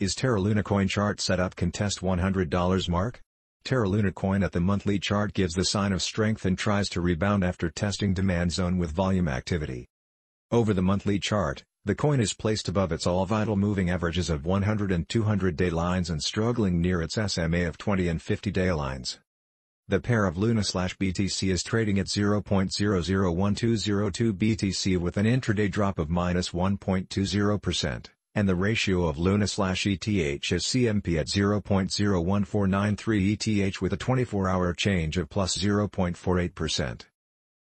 Is Terra Luna coin chart setup contest $100 mark? Terra Luna coin at the monthly chart gives the sign of strength and tries to rebound after testing demand zone with volume activity. Over the monthly chart, the coin is placed above its all vital moving averages of 100 and 200 day lines and struggling near its SMA of 20 and 50 day lines. The pair of Luna slash BTC is trading at 0.001202 BTC with an intraday drop of minus 1.20% and the ratio of Luna slash ETH is CMP at 0.01493 ETH with a 24-hour change of plus 0.48%.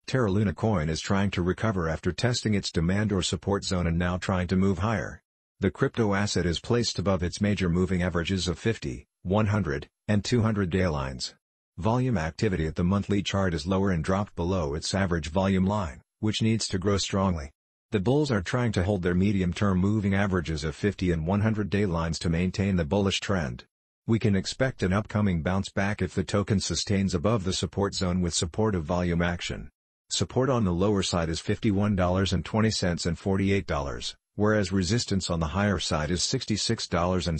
Terra Luna coin is trying to recover after testing its demand or support zone and now trying to move higher. The crypto asset is placed above its major moving averages of 50, 100, and 200 day lines. Volume activity at the monthly chart is lower and dropped below its average volume line, which needs to grow strongly. The bulls are trying to hold their medium-term moving averages of 50 and 100-day lines to maintain the bullish trend. We can expect an upcoming bounce back if the token sustains above the support zone with supportive volume action. Support on the lower side is $51.20 and $48, whereas resistance on the higher side is $66.70 and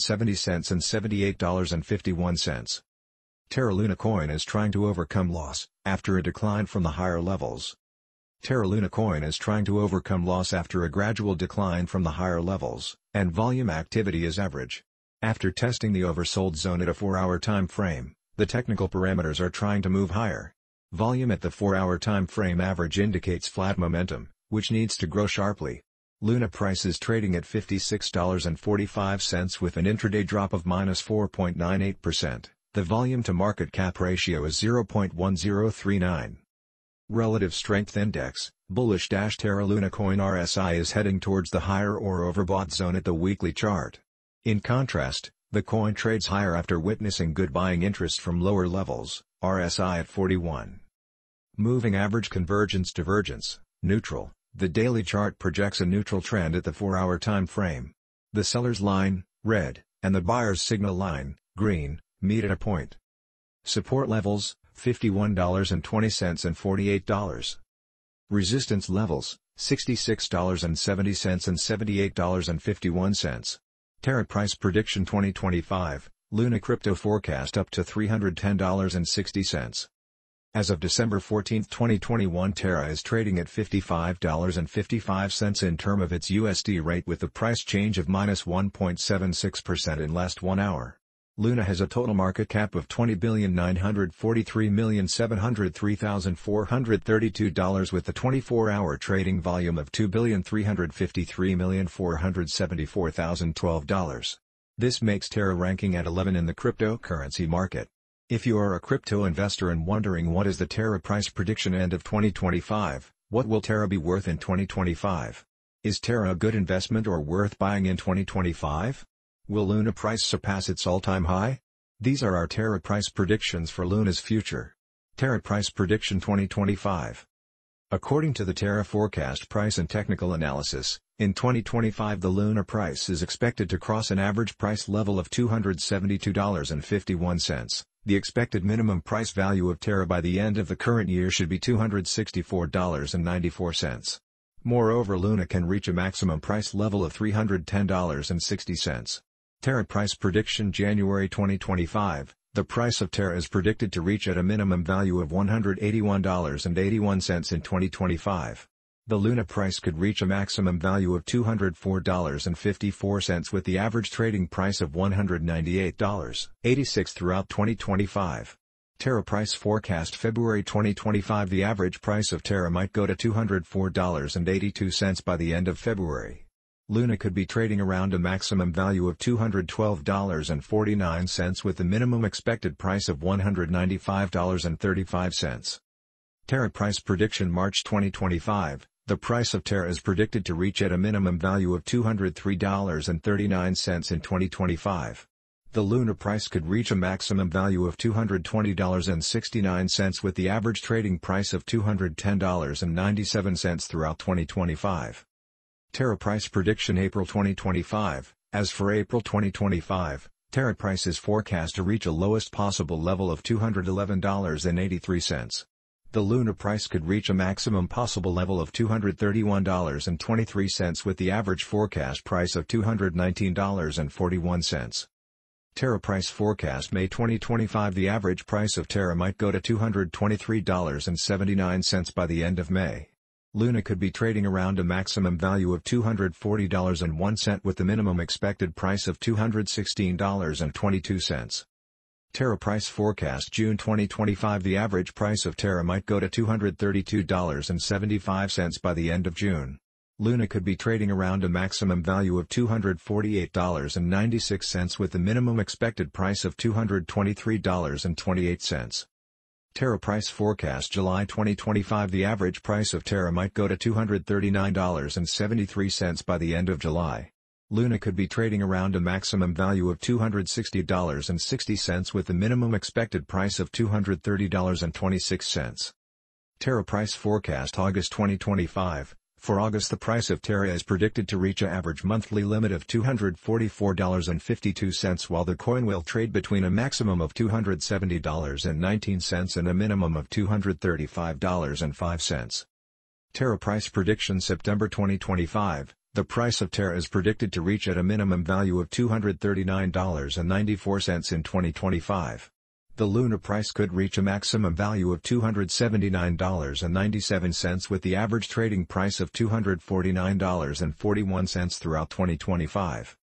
$78.51. Terra Luna coin is trying to overcome loss, after a decline from the higher levels. Terra Luna coin is trying to overcome loss after a gradual decline from the higher levels, and volume activity is average. After testing the oversold zone at a 4-hour time frame, the technical parameters are trying to move higher. Volume at the 4-hour time frame average indicates flat momentum, which needs to grow sharply. Luna price is trading at $56.45 with an intraday drop of minus 4.98%. The volume to market cap ratio is 0.1039. Relative Strength Index, bullish Terra Luna coin RSI is heading towards the higher or overbought zone at the weekly chart. In contrast, the coin trades higher after witnessing good buying interest from lower levels, RSI at 41. Moving average convergence divergence, neutral, the daily chart projects a neutral trend at the 4-hour time frame. The seller's line, red, and the buyer's signal line, green, meet at a point. Support levels, $51.20 and $48. Resistance levels, $66.70 and $78.51. Terra price prediction 2025, Luna crypto forecast up to $310.60. As of December 14, 2021 Terra is trading at $55.55 in term of its USD rate with the price change of minus 1.76% in last one hour. Luna has a total market cap of $20,943,703,432 with a 24-hour trading volume of $2,353,474,012. This makes Terra ranking at 11 in the cryptocurrency market. If you are a crypto investor and wondering what is the Terra price prediction end of 2025, what will Terra be worth in 2025? Is Terra a good investment or worth buying in 2025? Will Luna price surpass its all-time high? These are our Terra price predictions for Luna's future. Terra price prediction 2025 According to the Terra forecast price and technical analysis, in 2025 the Luna price is expected to cross an average price level of $272.51. The expected minimum price value of Terra by the end of the current year should be $264.94. Moreover Luna can reach a maximum price level of $310.60. Terra price prediction January 2025, the price of Terra is predicted to reach at a minimum value of $181.81 in 2025. The Luna price could reach a maximum value of $204.54 with the average trading price of $198.86 throughout 2025. Terra price forecast February 2025 The average price of Terra might go to $204.82 by the end of February. Luna could be trading around a maximum value of $212.49 with the minimum expected price of $195.35. Terra price prediction March 2025 the price of Terra is predicted to reach at a minimum value of $203.39 in 2025. The Luna price could reach a maximum value of $220.69 with the average trading price of $210.97 throughout 2025. Terra price prediction April 2025. As for April 2025, Terra price is forecast to reach a lowest possible level of $211.83. The Luna price could reach a maximum possible level of $231.23 with the average forecast price of $219.41. Terra price forecast May 2025 The average price of Terra might go to $223.79 by the end of May. Luna could be trading around a maximum value of $240.01 with the minimum expected price of $216.22. Terra price forecast June 2025 The average price of Terra might go to $232.75 by the end of June. Luna could be trading around a maximum value of $248.96 with the minimum expected price of $223.28. Terra price forecast July 2025 The average price of Terra might go to $239.73 by the end of July. Luna could be trading around a maximum value of $260.60 with a minimum expected price of $230.26. Terra price forecast August 2025 for August the price of Terra is predicted to reach a average monthly limit of $244.52 while the coin will trade between a maximum of $270.19 and a minimum of $235.05. Terra price prediction September 2025 the price of Terra is predicted to reach at a minimum value of $239.94 in 2025 the Luna price could reach a maximum value of $279.97 with the average trading price of $249.41 throughout 2025.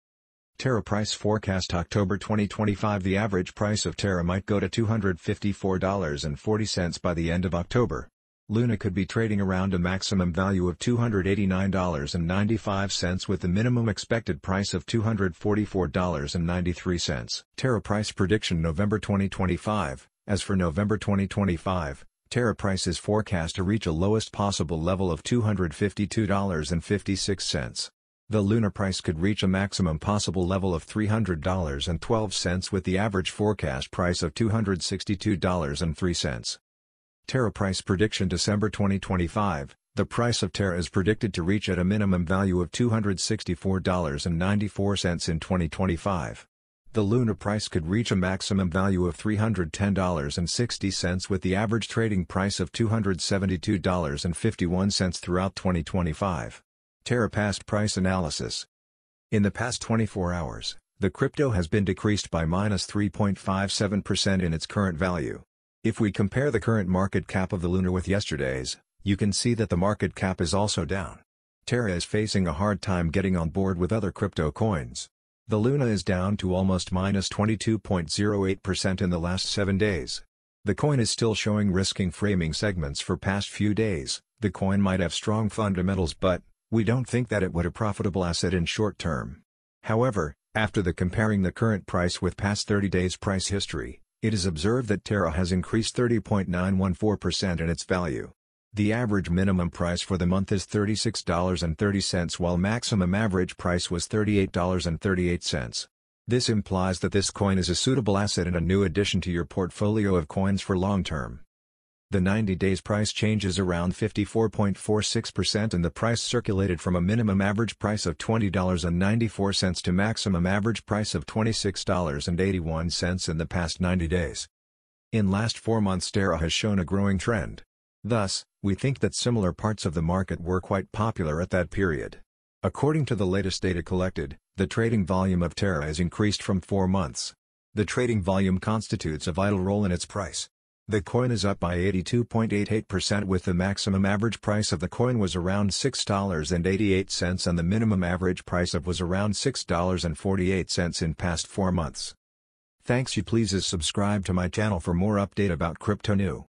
Terra price forecast October 2025 The average price of Terra might go to $254.40 by the end of October. Luna could be trading around a maximum value of $289.95 with the minimum expected price of $244.93. Terra price prediction November 2025 As for November 2025, Terra price is forecast to reach a lowest possible level of $252.56. The Luna price could reach a maximum possible level of $300.12 with the average forecast price of $262.03. Terra price prediction December 2025, the price of Terra is predicted to reach at a minimum value of $264.94 in 2025. The Luna price could reach a maximum value of $310.60 with the average trading price of $272.51 throughout 2025. Terra past price analysis. In the past 24 hours, the crypto has been decreased by minus 3.57% in its current value. If we compare the current market cap of the Lunar with yesterday's, you can see that the market cap is also down. Terra is facing a hard time getting on board with other crypto coins. The Luna is down to almost minus 22.08% in the last 7 days. The coin is still showing risking framing segments for past few days. The coin might have strong fundamentals but, we don't think that it would a profitable asset in short term. However, after the comparing the current price with past 30 days price history, it is observed that Terra has increased 30.914% in its value. The average minimum price for the month is $36.30 while maximum average price was $38.38. This implies that this coin is a suitable asset and a new addition to your portfolio of coins for long term. The 90 days price change is around 54.46% and the price circulated from a minimum average price of $20.94 to maximum average price of $26.81 in the past 90 days. In last 4 months Terra has shown a growing trend. Thus, we think that similar parts of the market were quite popular at that period. According to the latest data collected, the trading volume of Terra has increased from 4 months. The trading volume constitutes a vital role in its price. The coin is up by 82.88% with the maximum average price of the coin was around $6.88 and the minimum average price of was around $6.48 in past 4 months. Thanks you pleases subscribe to my channel for more update about crypto new.